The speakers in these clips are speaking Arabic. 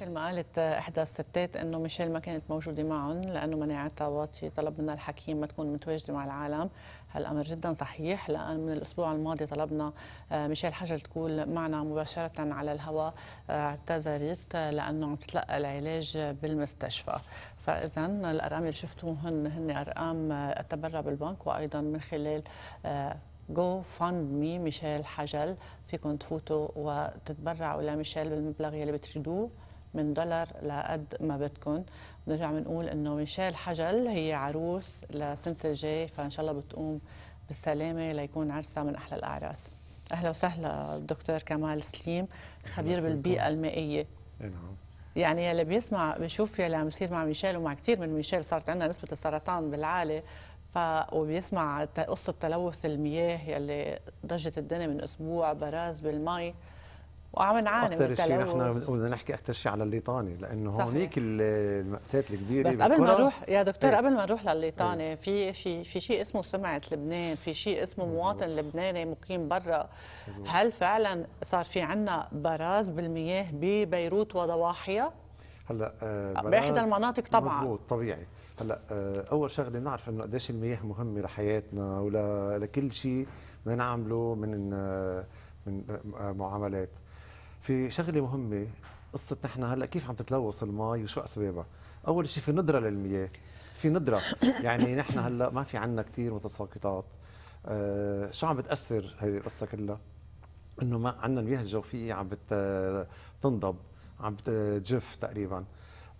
مثل ما قالت احدى الستات انه ميشيل ما كانت موجوده معهم لانه مناعتها واطيه طلب منها الحكيم ما تكون متواجده مع العالم هالامر جدا صحيح لان من الاسبوع الماضي طلبنا آه، ميشيل حجر تكون معنا مباشره على الهواء آه، اعتذرت آه، لانه عم تتلقى العلاج بالمستشفى فاذا الارقام اللي شفتوهن هن ارقام التبرع بالبنك وايضا من خلال جو فاند مي ميشيل حجل فيكم تفوتوا وتتبرعوا لميشيل بالمبلغ يلي بتريدوه من دولار لقد ما بدكم بنرجع بنقول انه ميشيل حجل هي عروس لسنه الجاي فان شاء الله بتقوم بالسلامه ليكون عرسها من احلى الاعراس اهلا وسهلا دكتور كمال سليم خبير بالبيئه المائيه نعم يعني يلي بيسمع بيشوف يلي عم يصير مع ميشيل ومع كثير من ميشيل صارت عندنا نسبه السرطان بالعالي ف وبيسمع قصه تلوث المياه يلي ضجت الدنيا من اسبوع براز بالمي وعم نعاني من اكثر شيء نحن بدنا نحكي اكثر شيء على الليطاني لانه هونيك الماساه الكبيره بس قبل ما نروح يا دكتور ايه؟ قبل ما نروح للليطاني ايه؟ في شيء في شيء اسمه سمعه لبنان في شيء اسمه مواطن لبناني مقيم برا هل فعلا صار في عندنا براز بالمياه ببيروت وضواحيها هلا آه، باحدى المناطق طبعا مزبوط طبيعي هلا آه، اول شغله بنعرف انه قديش المياه مهمه لحياتنا ولكل شيء بدنا نعمله من من آه، معاملات في شغله مهمه قصه نحن هلا كيف عم تتلوث المي وشو اسبابها اول شيء في ندره للمياه في ندره يعني نحن هلا ما في عندنا كثير متساقطات آه شو عم بتاثر هي القصه كلها انه ما عندنا المياه الجوفيه عم بتنضب عم بتجف تقريبا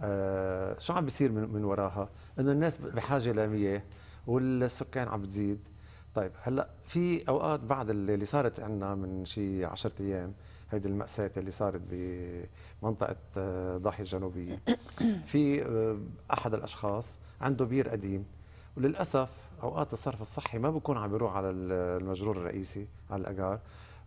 آه شو عم بيصير من, من وراها انه الناس بحاجه لمياه والسكان عم بتزيد طيب هلا في اوقات بعد اللي صارت عندنا من شيء 10 ايام هيدي المأساة اللي صارت بمنطقة آه، ضاحية الجنوبية في آه، أحد الأشخاص عنده بير قديم وللأسف أوقات الصرف الصحي ما بيكون عم بيروح على المجرور الرئيسي على الأجار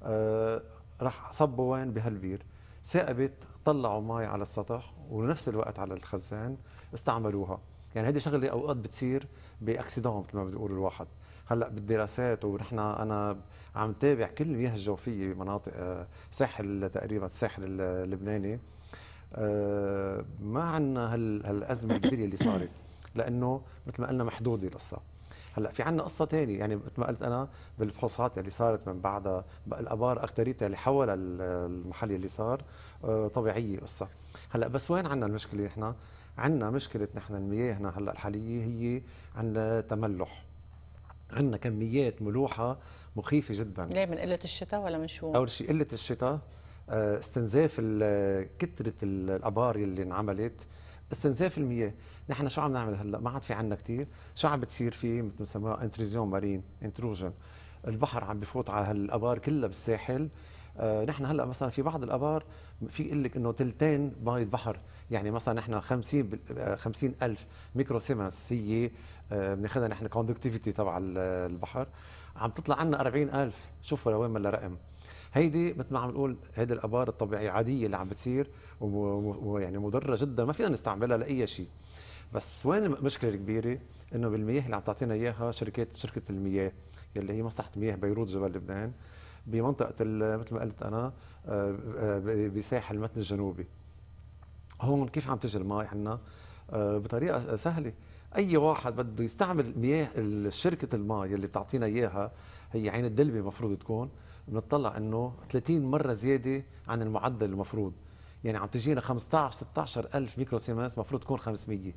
آه، راح صبوا وين بهالبير ثائبت طلعوا مي على السطح ونفس الوقت على الخزان استعملوها يعني هذه شغله اوقات بتصير باكسيدون مثل ما بتقول الواحد هلا بالدراسات ونحن انا عم تابع كل المياه الجوفيه بمناطق آه، ساحل تقريبا الساحل اللبناني آه، ما عندنا هالازمه الكبيره اللي صارت لانه مثل ما قلنا محدوده القصه هلا في عندنا قصه ثانيه يعني مثل ما قلت انا بالفحوصات اللي صارت من بعدها الابار اكثريتها اللي حول المحل اللي صار آه، طبيعيه القصه هلا بس وين عندنا المشكله نحن عندنا مشكله نحن المياه هنا هلا الحاليه هي عندنا تملح عندنا كميات ملوحه مخيفه جدا ليه من قله الشتاء ولا من شو؟ اول شيء قله الشتاء آه، استنزاف كثره الابار اللي انعملت استنزاف المياه نحن شو عم نعمل هلا ما عاد في عنا كثير شو عم بتصير فيه مثل ما سموها انتريزيون مارين انتروجن البحر عم بفوت على هالابار كلها بالساحل آه نحن هلا مثلا في بعض الابار في يقول لك انه ثلثين بايض بحر يعني مثلا نحن 50 50 آه، الف ميكرو سيمنس هي آه، بناخذها نحن كوندكتيفيتي تبع البحر عم تطلع عنا 40000 شوفوا لوين ما رقم هيدي مثل ما عم نقول هيدي الابار الطبيعيه عاديه اللي عم بتصير ويعني مضره جدا ما فينا نستعملها لاي شيء بس وين المشكله الكبيره انه بالمياه اللي عم تعطينا اياها شركات شركه المياه يلي هي مصلحه مياه بيروت جبل لبنان بمنطقه مثل ما قلت انا آه، آه، بساحل المتن الجنوبي هون كيف عم تجي الماء عنا بطريقه سهله اي واحد بده يستعمل مياه شركه الماء اللي بتعطينا اياها هي عين الدلبه المفروض تكون بنطلع انه 30 مره زياده عن المعدل المفروض يعني عم تجينا 15 16 الف ميكرو سيمانس المفروض تكون 500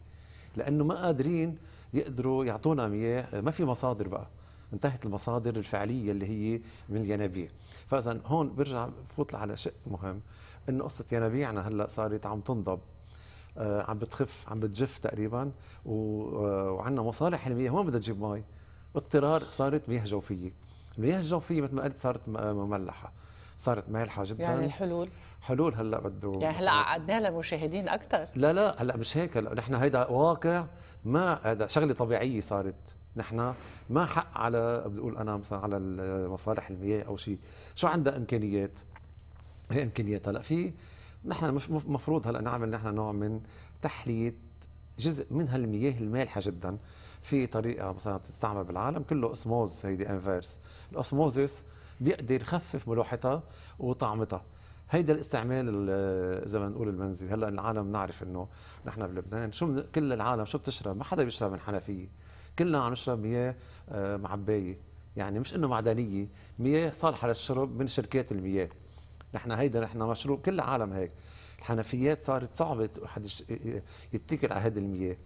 لانه ما قادرين يقدروا يعطونا مياه ما في مصادر بقى انتهت المصادر الفعليه اللي هي من الينابيع فاذا هون برجع بفوت على شيء مهم انه قصه ينابيعنا هلا صارت عم تنضب آه، عم بتخف عم بتجف تقريبا آه، وعندنا مصالح المياه وين بدها تجيب مي اضطرار صارت مياه جوفيه المياه الجوفيه مثل ما قلت صارت آه، مملحه صارت مالحه جدا يعني الحلول حلول هلا بده يعني هلا قعدناها للمشاهدين اكثر لا لا هلا مش هيك هلا نحن هيدا واقع ما هذا شغله طبيعيه صارت نحن ما حق على بقول انا مثلا على مصالح المياه او شيء شو عندها امكانيات هي امكانيات هلا في نحن مش مفروض هلا نعمل نحن نوع من تحليه جزء من هالمياه المالحه جدا في طريقه مثلا بتستعمل بالعالم كله اسموز هيدي انفيرس الاسموزيس بيقدر يخفف ملوحتها وطعمتها هيدا الاستعمال زي ما نقول المنزلي هلا العالم نعرف انه نحن بلبنان شو كل العالم شو بتشرب ما حدا بيشرب من حنفيه كلنا عم نشرب مياه آه، معبايه يعني مش انه معدنيه مياه صالحه للشرب من شركات المياه نحن هيدا نحن مشروع كل العالم هيك الحنفيات صارت صعبة حد يتكل على هذه المياه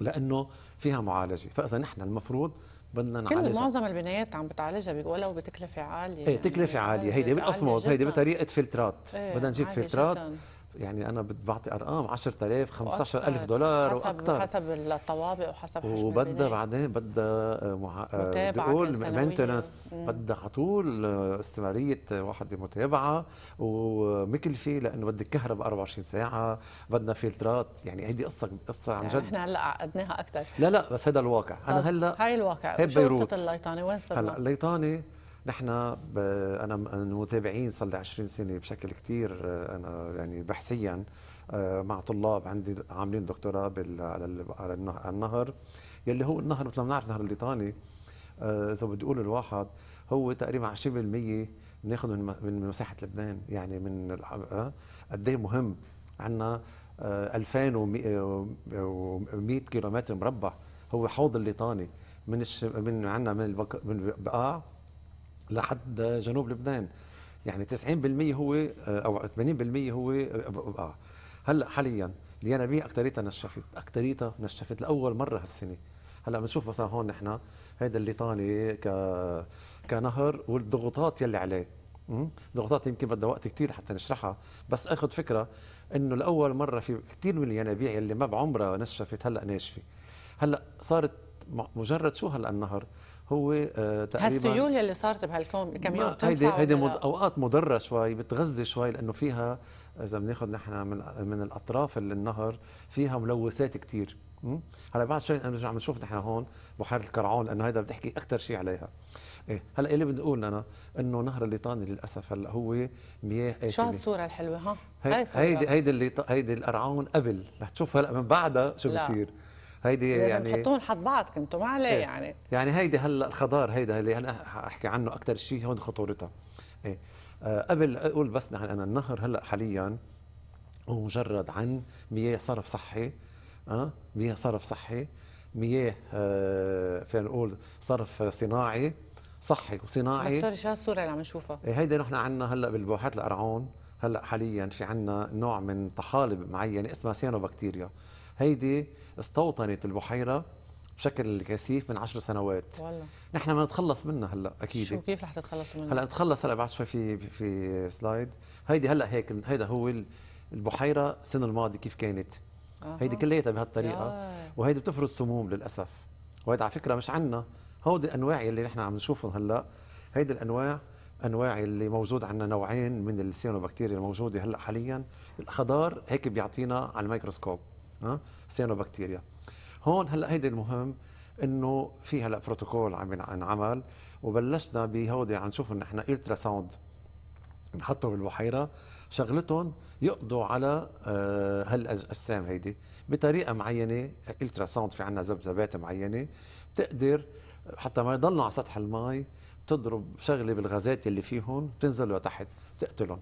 لأنه فيها معالجة فإذا نحن المفروض بدنا نعالجها كل معظم البنايات عم بتعالجها ولو بتكلفه عاليه ايه تكلفه يعني عاليه هيدي بالأصموز هيدي بطريقه فلترات إيه بدنا نجيب فلترات جداً. يعني انا بعطي ارقام 10000 15000 دولار حسب واكثر حسب الطوابق وحسب حجم وبدها بعدين بدها آه، مع... بقول مينتنس بدها على طول آه، استمراريه واحد متابعه ومكلفه لانه بدك كهرباء 24 ساعه بدنا فلترات يعني هيدي قصه قصه عن يعني جد يعني احنا هلا عقدناها اكثر لا لا بس هذا الواقع انا هلا هاي الواقع شو قصه الليطاني وين صرنا هلا الليطاني نحن انا متابعين صار لي 20 سنه بشكل كثير آه، انا يعني بحثيا آه، مع طلاب عندي عاملين دكتوراه على على النهر يلي هو النهر مثل ما بنعرف نهر الليطاني آه، اذا بدي اقول الواحد هو تقريبا 20% بناخذ من مساحه لبنان يعني من قد ايه مهم عندنا 2100 كيلومتر مربع هو حوض الليطاني من الش... من عندنا من البقاع لحد جنوب لبنان يعني 90% هو او 80% هو بقع آه، آه. هلا حاليا الينابيع اكثريتها نشفت اكثريتها نشفت لاول مره هالسنه هلا بنشوف مثلا هون نحن هيدا الليطاني ك كنهر والضغوطات يلي عليه ضغوطات يمكن بدها وقت كثير حتى نشرحها بس اخذ فكره انه لاول مره في كثير من الينابيع يلي ما بعمرها نشفت هلا ناشفه هلا صارت مجرد شو هلا النهر هو آه، تقريبا هالسيول اللي صارت بهالكم يوم هيدي هيدي مد... اوقات مضره شوي بتغذي شوي لانه فيها اذا بناخذ نحن من من الاطراف اللي النهر فيها ملوثات كثير هلا بعد شوي نرجع بنشوف نحن هون بحيره الكرعون لانه هيدا بتحكي اكثر شيء عليها ايه هلا اللي بدي اقول انا انه نهر الليطاني للاسف هلا هو مياه آسلة شو هالصوره الحلوه ها هيدي هيدي هيدي القرعون قبل رح تشوف هلا من بعدها شو بصير هيدي يعني لازم تحطوهم حد بعض كنتوا ما عليه إيه. يعني يعني هيدي هلا الخضار هيدا اللي انا احكي عنه اكثر شيء هون خطورتها ايه آه قبل اقول بس نحن انا النهر هلا حاليا هو مجرد عن مياه صرف صحي اه مياه صرف صحي مياه آه فينا نقول صرف صناعي صحي وصناعي بس سوري شو هالصوره اللي عم نشوفها؟ إيه، هيدي نحن عندنا هلا بالبوحات القرعون هلا حاليا في عندنا نوع من طحالب معينه اسمها سيانوبكتيريا هيدي استوطنت البحيرة بشكل كثيف من عشر سنوات والله نحن ما نتخلص منها هلا اكيد شو كيف رح تتخلص منها؟ هلا نتخلص هلا بعد شوي في في سلايد هيدي هلا هيك هيدا هو البحيرة السنة الماضية كيف كانت آه. هيدي كلياتها بهالطريقة وهيدي بتفرز سموم للأسف وهيدا على فكرة مش عنا هودي الأنواع اللي نحن عم نشوفهم هلا هيدي الأنواع انواع اللي موجود عندنا نوعين من السيانوبكتيريا الموجوده هلا حاليا الخضار هيك بيعطينا على الميكروسكوب ها سيانوبكتيريا هون هلا هيدي المهم انه في هلا بروتوكول عم ينعمل وبلشنا بهودي عم نشوف نحن الترا ساوند نحطه بالبحيره شغلتهم يقضوا على آه، هالاجسام هيدي بطريقه معينه الترا ساوند في عندنا ذبذبات معينه بتقدر حتى ما يضلوا على سطح المي بتضرب شغله بالغازات اللي فيهم بتنزل لتحت بتقتلهم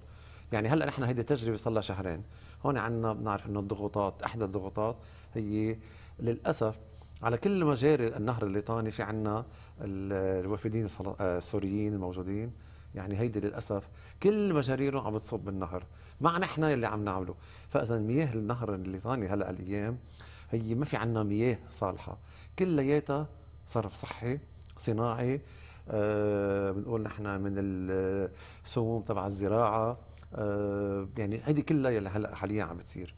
يعني هلا نحن هيدي تجربه صار لها شهرين هون عندنا بنعرف انه الضغوطات احدى الضغوطات هي للاسف على كل مجاري النهر الليطاني في عندنا الوافدين آه، السوريين الموجودين يعني هيدي للاسف كل مجاريرهم عم بتصب بالنهر مع نحن اللي عم نعمله فاذا مياه النهر الليطاني هلا الايام هي ما في عندنا مياه صالحه كلياتها صرف صحي صناعي آه، بنقول نحن من السموم تبع الزراعه آه، يعني هيدي كلها يلي هلا حاليا عم بتصير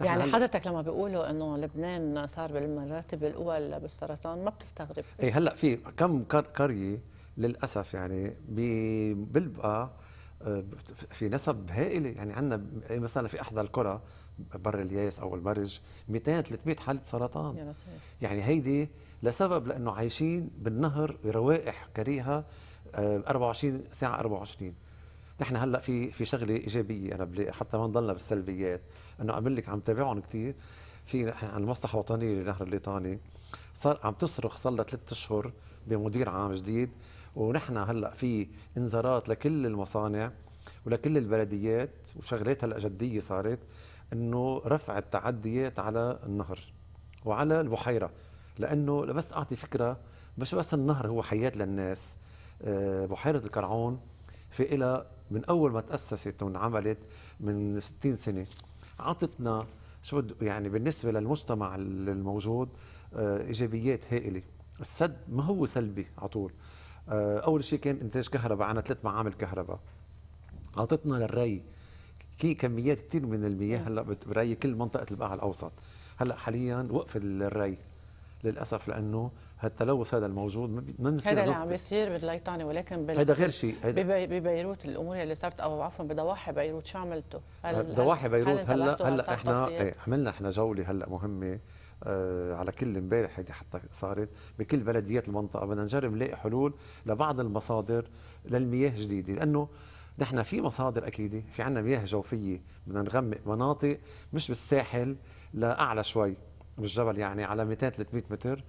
يعني حضرتك لما بيقولوا انه لبنان صار بالمراتب الاولى بالسرطان ما بتستغرب اي هلا في كم قريه للاسف يعني بيبقى آه، في نسب هائله يعني عندنا إيه، مثلا في احدى القرى بر الياس او المرج 200 300 حاله سرطان يعني هيدي لسبب لانه عايشين بالنهر بروائح كريهه 24 آه، ساعه 24 نحن هلا في في شغله ايجابيه انا بلاقي حتى ما نضلنا بالسلبيات انه عم لك عم تابعهم كثير في عن المصلحه الوطنيه للنهر الليطاني صار عم تصرخ صار لها ثلاث اشهر بمدير عام جديد ونحن هلا في انذارات لكل المصانع ولكل البلديات وشغلات هلا جديه صارت انه رفع التعديات على النهر وعلى البحيره لانه بس اعطي فكره مش بس النهر هو حياه للناس آه، بحيره الكرعون في إلى من اول ما تاسست وانعملت من 60 سنه عطتنا شو يعني بالنسبه للمجتمع الموجود آه، ايجابيات هائله السد ما هو سلبي على طول آه، اول شيء كان انتاج كهرباء عنا ثلاث معامل كهرباء اعطتنا للري في كميات كثير من المياه هلا بري كل منطقه البقاع الاوسط هلا حاليا وقف الري للاسف لانه هالتلوث هذا الموجود من هذا اللي عم يصير بالليطاني ولكن بال... هذا غير شيء هيدا... ببي... ببيروت الامور اللي صارت او عفوا بضواحي بيروت شو عملتوا؟ هل... ضواحي بيروت هلا هلا هلا احنا ايه عملنا احنا جوله هلا مهمه آه على كل امبارح هيدي حتى صارت بكل بلديات المنطقه بدنا نجرب نلاقي حلول لبعض المصادر للمياه جديده لانه نحن في مصادر اكيده في عندنا مياه جوفيه بدنا نغمق مناطق مش بالساحل لاعلى شوي بالجبل يعني على 200 300 متر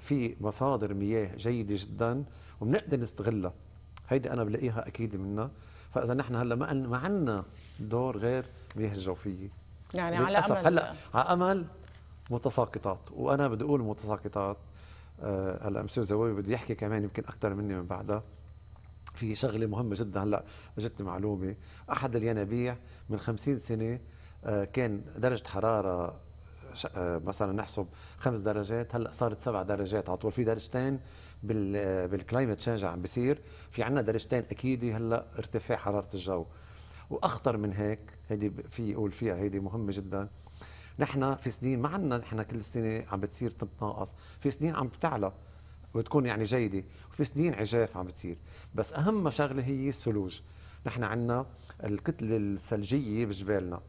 في مصادر مياه جيده جدا وبنقدر نستغلها هيدي انا بلاقيها اكيد منها فاذا نحن هلا ما ما عندنا دور غير مياه الجوفيه يعني على امل هلا على امل متساقطات وانا بدي اقول متساقطات آه، هلا مسيو زواوي بده يحكي كمان يمكن اكثر مني من بعدها في شغله مهمه جدا هلا اجتني معلومه احد الينابيع من 50 سنه آه، كان درجه حراره آه، مثلا نحسب خمس درجات هلا صارت سبع درجات على طول في درجتين بالكلايمت آه، تشينج عم بيصير في عندنا درجتين اكيده هلا ارتفاع حراره الجو واخطر من هيك هيدي في يقول فيها هيدي مهمه جدا نحن في سنين ما عندنا نحن كل سنه عم بتصير تتناقص في سنين عم بتعلى وتكون يعني جيده وفي سنين عجاف عم بتصير بس اهم شغله هي الثلوج نحن عندنا الكتله الثلجيه بجبالنا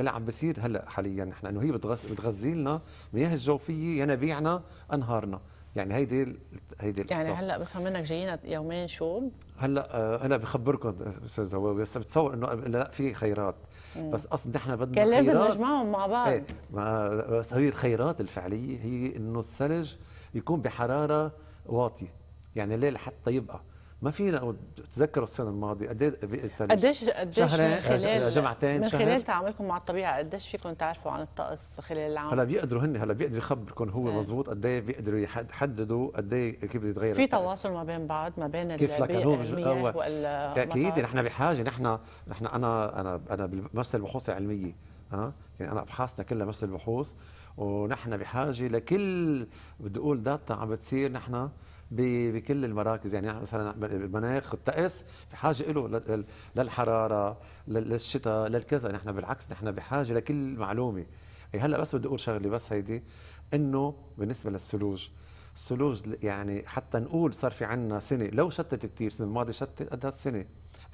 يلي عم بصير هلا حاليا نحن انه هي بتغذي لنا مياه الجوفيه ينابيعنا انهارنا يعني هيدي هيدي القصه يعني هلا بفهم منك جايين يومين شوب هلا آه انا بخبركم استاذ زواوي بس بتصور انه لا في خيرات مم. بس اصلا نحن بدنا كان لازم نجمعهم مع بعض ايه ما بس هي الخيرات الفعليه هي انه الثلج يكون بحراره واطيه يعني الليل حتى يبقى ما فينا تذكروا السنه الماضيه قد قديش قديش من خلال آه، جمعتين من خلال تعاملكم مع الطبيعه قديش فيكم تعرفوا عن الطقس خلال العام هلا بيقدروا هن هلا بيقدر يخبركم هو إيه. مضبوط قد ايه بيقدروا يحددوا قد ايه كيف بده يتغير في تواصل ما بين بعض ما بين كيف لكن هو اكيد نحن بحاجه نحن نحن انا انا انا بمثل البحوث العلميه اه يعني انا ابحاثنا كلها مثل البحوث ونحن بحاجه لكل بدي اقول داتا عم بتصير نحن بكل المراكز يعني مثلا المناخ الطقس بحاجه له للحراره للشتاء للكذا نحن بالعكس نحن بحاجه لكل معلومه هلا بس بدي اقول شغله بس هيدي انه بالنسبه للثلوج الثلوج يعني حتى نقول صار في عنا سنه لو شتت كثير السنه الماضيه شتت قد هالسنه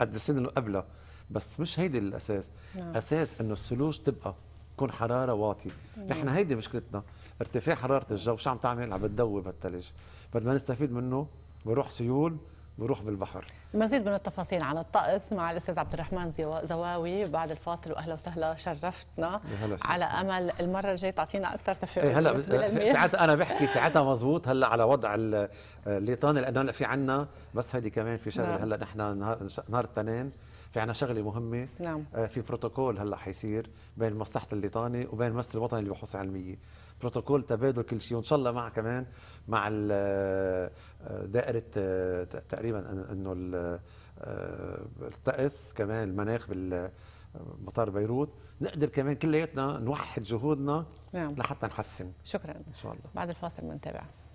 قد السنه اللي قبلها بس مش هيدي الاساس نعم. اساس انه الثلوج تبقى تكون حراره واطيه نحن هيدي مشكلتنا ارتفاع حراره الجو شو عم تعمل عم بتدوب الثلج بدل ما نستفيد منه بروح سيول بروح بالبحر مزيد من التفاصيل عن الطقس مع الاستاذ عبد الرحمن زواوي بعد الفاصل واهلا وسهلا شرفتنا على امل المره الجايه تعطينا اكثر تفاصيل إيه، هلا آه، ساعات انا بحكي ساعتها مزبوط هلا على وضع آه، الليطان لانه في عنا بس هيدي كمان في شغله نعم. هلا نحن نهار نهار الاثنين في عنا شغله مهمه نعم. آه، في بروتوكول هلا حيصير بين مصلحه الليطاني وبين الممثل الوطني للبحوث العلميه بروتوكول تبادل كل شيء وان شاء الله مع كمان مع دائره تقريبا انه الطقس كمان المناخ بالمطار بيروت نقدر كمان كلياتنا نوحد جهودنا نعم. لحتى نحسن شكرا ان شاء الله بعد الفاصل بنتابع